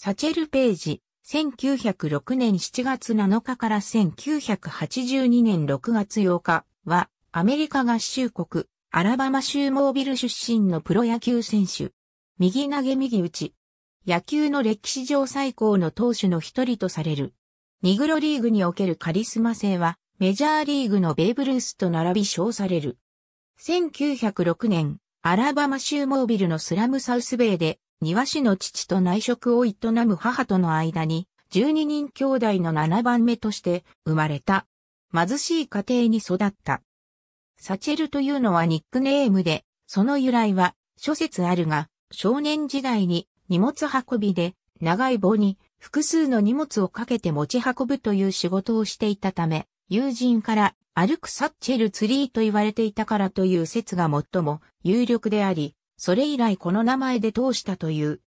サチェル・ページ、1906年7月7日から1982年6月8日は、アメリカ合衆国、アラバマ州モービル出身のプロ野球選手。右投げ右打ち。野球の歴史上最高の投手の一人とされる。ニグロリーグにおけるカリスマ性は、メジャーリーグのベーブ・ルースと並び称される。1906年、アラバマ州モービルのスラムサウスベイで、庭師の父と内職を営む母との間に、12人兄弟の7番目として生まれた。貧しい家庭に育った。サチェルというのはニックネームで、その由来は諸説あるが、少年時代に荷物運びで長い棒に複数の荷物をかけて持ち運ぶという仕事をしていたため、友人から歩くサッチェルツリーと言われていたからという説が最も有力であり、それ以来この名前で通したという。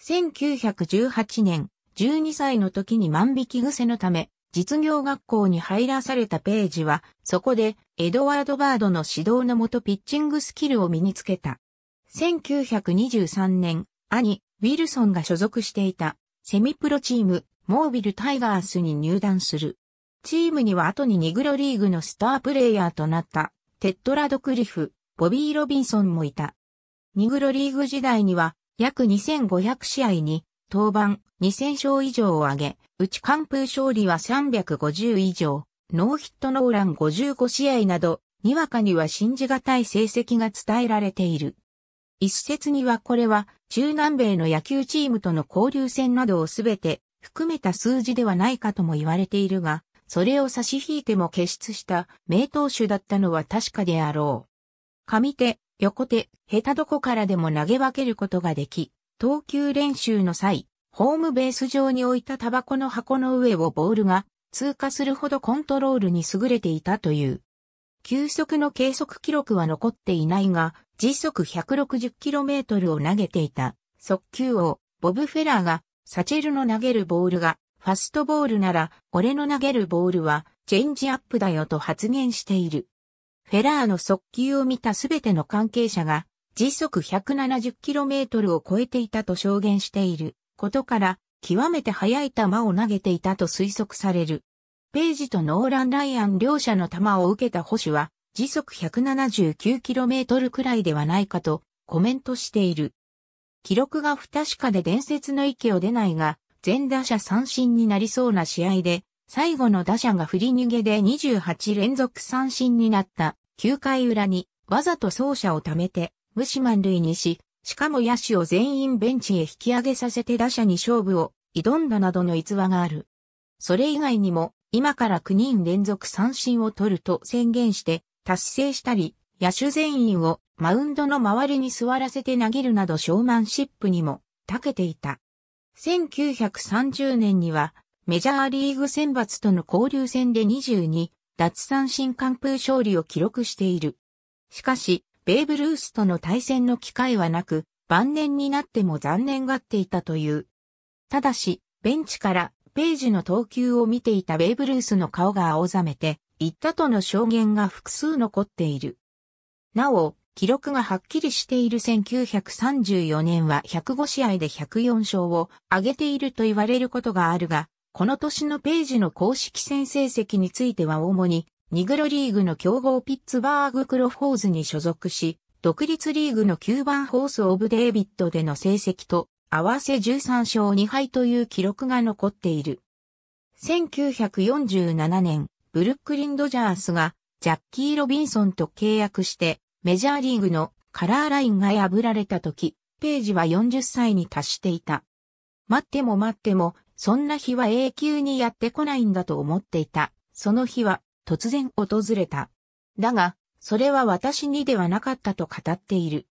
1918年、12歳の時に万引き癖のため、実業学校に入らされたページは、そこでエドワード・バードの指導のもとピッチングスキルを身につけた。1923年、兄、ウィルソンが所属していたセミプロチーム、モービル・タイガースに入団する。チームには後にニグロリーグのスタープレイヤーとなった、テッドラド・クリフ、ボビー・ロビンソンもいた。ニグロリーグ時代には約2500試合に登板2000勝以上を挙げ、うち完封勝利は350以上、ノーヒットノーラン55試合など、にわかには信じがたい成績が伝えられている。一説にはこれは中南米の野球チームとの交流戦などをすべて含めた数字ではないかとも言われているが、それを差し引いても傑出した名投手だったのは確かであろう。上手、横手、下手どこからでも投げ分けることができ、投球練習の際、ホームベース上に置いたタバコの箱の上をボールが通過するほどコントロールに優れていたという。球速の計測記録は残っていないが、時速 160km を投げていた速球王、ボブ・フェラーが、サチェルの投げるボールが、ファストボールなら、俺の投げるボールは、チェンジアップだよと発言している。フェラーの速球を見たすべての関係者が、時速 170km を超えていたと証言していることから、極めて速い球を投げていたと推測される。ページとノーラン・ライアン両者の球を受けた保守は、時速 179km くらいではないかとコメントしている。記録が不確かで伝説の域を出ないが、全打者三振になりそうな試合で、最後の打者が振り逃げで28連続三振になった9回裏にわざと走者を貯めて無視満塁にし、しかも野手を全員ベンチへ引き上げさせて打者に勝負を挑んだなどの逸話がある。それ以外にも今から9人連続三振を取ると宣言して達成したり、野手全員をマウンドの周りに座らせて投げるなどショーマンシップにも長けていた。1930年にはメジャーリーグ選抜との交流戦で22奪三振完封勝利を記録している。しかし、ベーブ・ルースとの対戦の機会はなく、晩年になっても残念がっていたという。ただし、ベンチからページの投球を見ていたベーブ・ルースの顔が青ざめて、行ったとの証言が複数残っている。なお、記録がはっきりしている1934年は105試合で104勝を上げていると言われることがあるが、この年のページの公式戦成績については主に、ニグロリーグの強豪ピッツバーグクロフォーズに所属し、独立リーグの9番ホースオブデイビッドでの成績と合わせ13勝2敗という記録が残っている。1947年、ブルックリン・ドジャースがジャッキー・ロビンソンと契約してメジャーリーグのカラーラインが破られた時、ページは40歳に達していた。待っても待ってもそんな日は永久にやってこないんだと思っていた。その日は突然訪れた。だが、それは私にではなかったと語っている。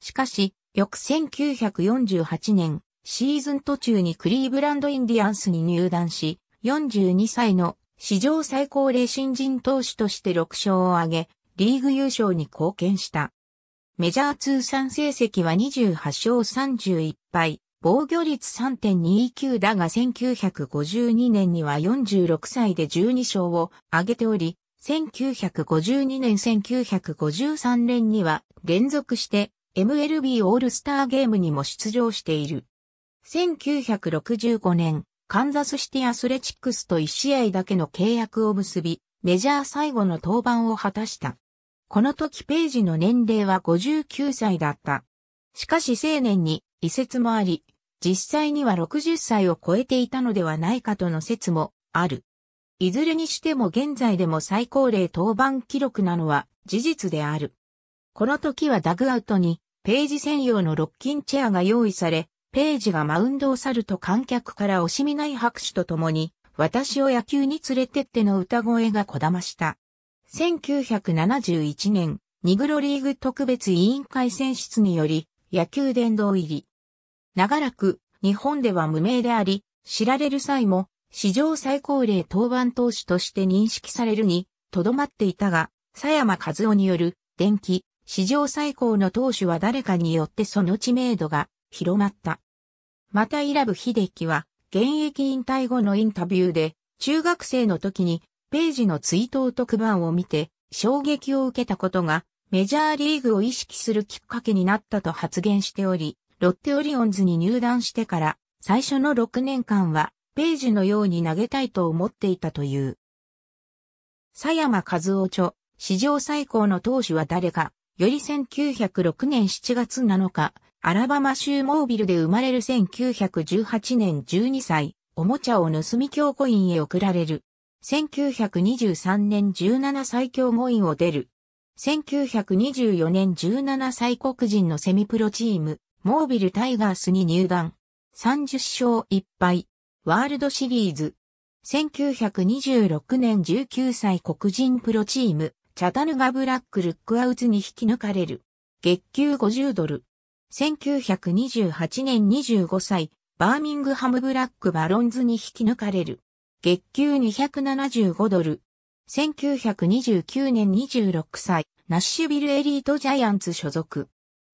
しかし、翌1948年、シーズン途中にクリーブランドインディアンスに入団し、42歳の史上最高齢新人投手として6勝を挙げ、リーグ優勝に貢献した。メジャー通算成績は28勝31敗、防御率3.29だが1952年には46歳で12勝を挙げており、1952年1953年には連続して MLB オールスターゲームにも出場している。1965年、カンザスシティアスレチックスと1試合だけの契約を結び、メジャー最後の登板を果たした。この時ページの年齢は59歳だった。しかし青年に移設もあり、実際には60歳を超えていたのではないかとの説もある。いずれにしても現在でも最高齢登板記録なのは事実である。この時はダグアウトにページ専用のロッキンチェアが用意され、ページがマウンドを去ると観客から惜しみない拍手とともに、私を野球に連れてっての歌声がこだました。1971年、ニグロリーグ特別委員会選出により、野球殿堂入り。長らく日本では無名であり、知られる際も史上最高齢登板投手として認識されるに、とどまっていたが、佐山和夫による、電気、史上最高の投手は誰かによってその知名度が広まった。また、イラブ秀樹は、現役引退後のインタビューで、中学生の時に、ページの追悼特番を見て、衝撃を受けたことが、メジャーリーグを意識するきっかけになったと発言しており、ロッテオリオンズに入団してから最初の6年間はページのように投げたいと思っていたという。佐山和夫著、史上最高の投手は誰か、より1906年7月7日、アラバマ州モービルで生まれる1918年12歳、おもちゃを盗み強固院へ送られる。1923年17歳強護院を出る。1924年17歳黒人のセミプロチーム、モービルタイガースに入団。30勝1敗。ワールドシリーズ。1926年19歳黒人プロチーム、チャタヌガブラックルックアウツに引き抜かれる。月給50ドル。1928年25歳、バーミングハムブラックバロンズに引き抜かれる。月給275ドル。1929年26歳、ナッシュビルエリートジャイアンツ所属。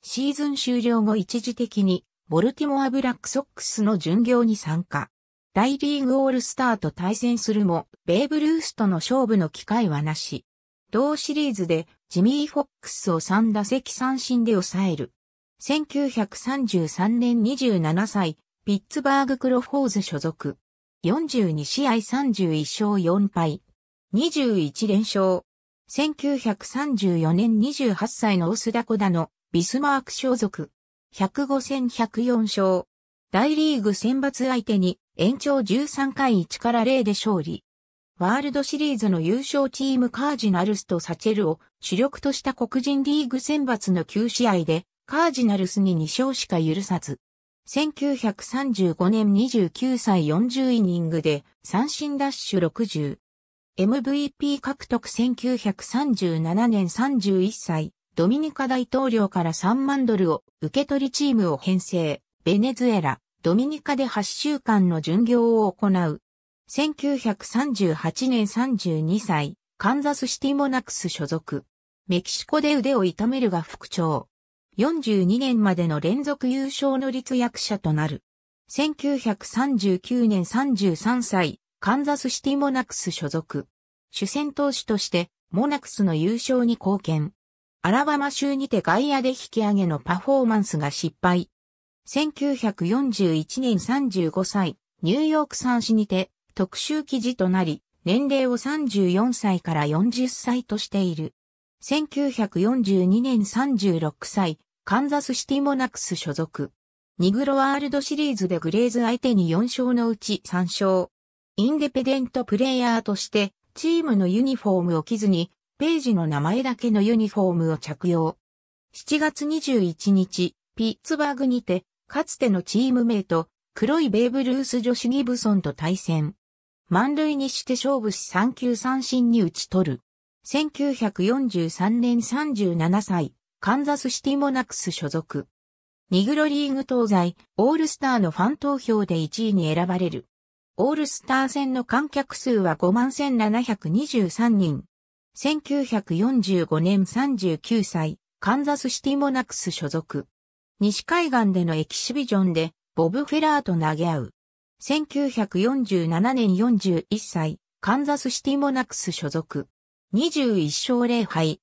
シーズン終了後一時的に、ボルティモア・ブラックソックスの巡業に参加。大リーグオールスターと対戦するも、ベーブ・ルースとの勝負の機会はなし。同シリーズで、ジミー・フォックスを3打席三振で抑える。1933年27歳、ピッツバーグ・クロフォーズ所属。42試合31勝4敗。21連勝。1934年28歳のオスダコダのビスマーク所属。105戦104勝。大リーグ選抜相手に延長13回1から0で勝利。ワールドシリーズの優勝チームカージナルスとサチェルを主力とした黒人リーグ選抜の9試合でカージナルスに2勝しか許さず。1935年29歳40イニングで三振ダッシュ60。MVP 獲得1937年31歳ドミニカ大統領から3万ドルを受け取りチームを編成、ベネズエラ、ドミニカで8週間の巡業を行う。1938年32歳、カンザスシティモナクス所属。メキシコで腕を痛めるが副長。42年までの連続優勝の立役者となる。1939年33歳、カンザスシティモナクス所属。主戦投手として、モナクスの優勝に貢献。アラバマ州にて外野で引き上げのパフォーマンスが失敗。1941年35歳、ニューヨーク産紙にて特集記事となり、年齢を34歳から40歳としている。1942年36歳、カンザスシティモナクス所属。ニグロワールドシリーズでグレーズ相手に4勝のうち3勝。インデペデントプレイヤーとして、チームのユニフォームを着ずに、ページの名前だけのユニフォームを着用。7月21日、ピッツバーグにて、かつてのチームメイト、黒いベーブ・ルース・女子ギブソンと対戦。満塁にして勝負し3球三振に打ち取る。1943年37歳、カンザスシティモナックス所属。ニグロリーグ東西、オールスターのファン投票で1位に選ばれる。オールスター戦の観客数は51,723人。1945年39歳、カンザスシティモナックス所属。西海岸でのエキシビジョンで、ボブ・フェラーと投げ合う。1947年41歳、カンザスシティモナックス所属。21勝0敗。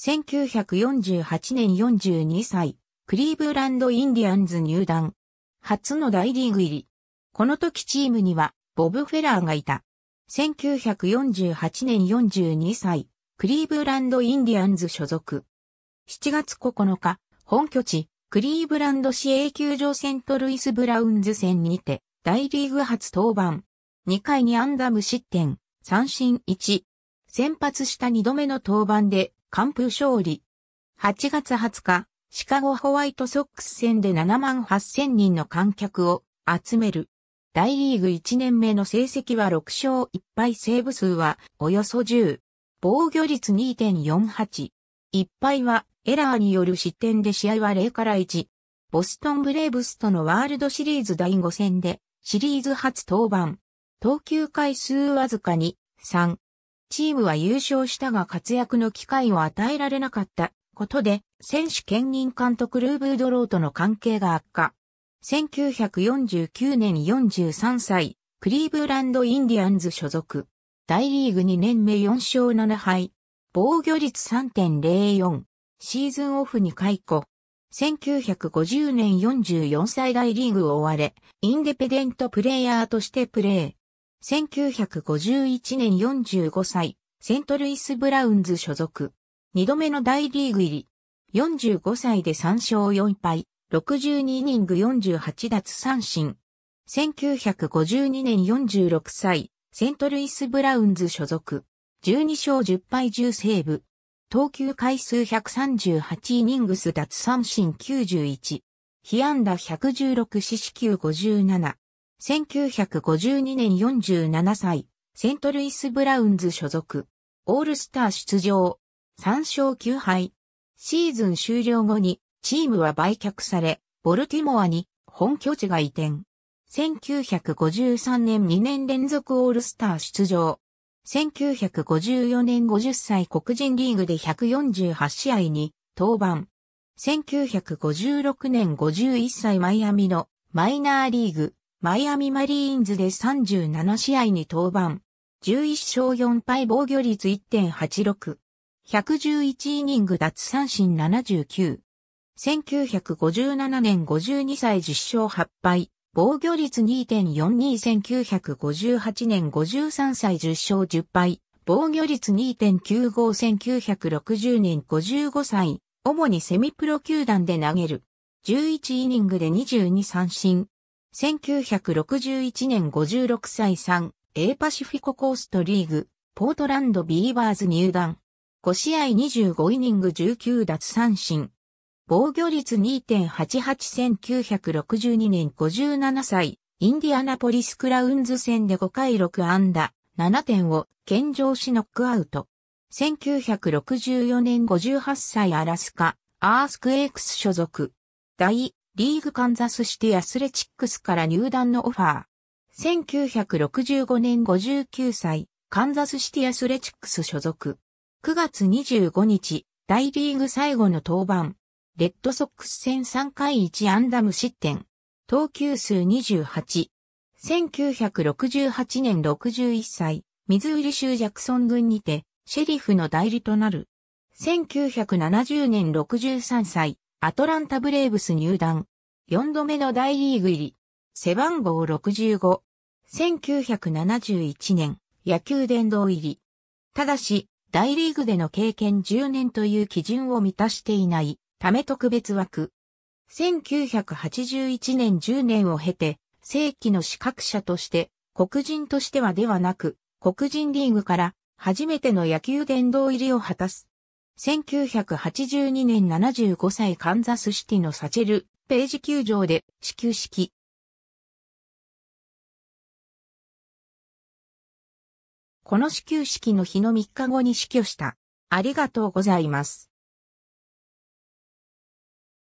1948年42歳、クリーブランド・インディアンズ入団。初の大リーグ入り。この時チームには、ボブ・フェラーがいた。1948年42歳、クリーブランドインディアンズ所属。7月9日、本拠地、クリーブランド市営球場セントルイス・ブラウンズ戦にて、大リーグ初登板。2回にアンダム失点、三振1。先発した2度目の登板で、完封勝利。8月20日、シカゴホワイトソックス戦で7万8000人の観客を集める。大リーグ1年目の成績は6勝1敗セーブ数はおよそ10。防御率2.48。1敗はエラーによる失点で試合は0から1。ボストンブレーブスとのワールドシリーズ第5戦でシリーズ初登板。投球回数わずかに3。チームは優勝したが活躍の機会を与えられなかったことで選手兼任監督ルーブードローとの関係が悪化。1949年43歳、クリーブランドインディアンズ所属。大リーグ2年目4勝7敗。防御率3.04。シーズンオフに解雇。1950年44歳大リーグを追われ、インデペデントプレイヤーとしてプレー。1951年45歳、セントルイス・ブラウンズ所属。2度目の大リーグ入り。45歳で3勝4敗。62イニング48奪三振。1952年46歳、セントルイス・ブラウンズ所属。12勝10敗10セーブ。投球回数138イニングス奪三振91。被安打116四死球57。1952年47歳、セントルイス・ブラウンズ所属。オールスター出場。3勝9敗。シーズン終了後にチームは売却され、ボルティモアに本拠地が移転。1953年2年連続オールスター出場。1954年50歳黒人リーグで148試合に登板。1956年51歳マイアミのマイナーリーグ、マイアミマリーンズで37試合に登板。11勝4敗防御率1.86。111イニング脱三振79。1957年52歳10勝8敗、防御率2.421958年53歳10勝10敗、防御率2.95960年55歳、主にセミプロ球団で投げる。11イニングで22三振。1961年56歳3、A パシフィココーストリーグ、ポートランドビーバーズ入団。5試合25イニング19奪三振。防御率2.881962年57歳、インディアナポリスクラウンズ戦で5回6安打、7点を健常しノックアウト。1964年58歳アラスカ、アースクエイクス所属。大リーグカンザスシティアスレチックスから入団のオファー。1965年59歳、カンザスシティアスレチックス所属。9月25日、大リーグ最後の登板。レッドソックス戦3回1安打無失点。投球数28。1968年61歳、ミズーリ州ジャクソン軍にて、シェリフの代理となる。1970年63歳、アトランタブレーブス入団。4度目の大リーグ入り。背番号65。1971年、野球殿堂入り。ただし、大リーグでの経験10年という基準を満たしていない。ため特別枠。1981年10年を経て、正規の資格者として、黒人としてはではなく、黒人リーグから初めての野球殿堂入りを果たす。1982年75歳カンザスシティのサチェル・ページ球場で始球式。この始球式の日の3日後に死去した。ありがとうございます。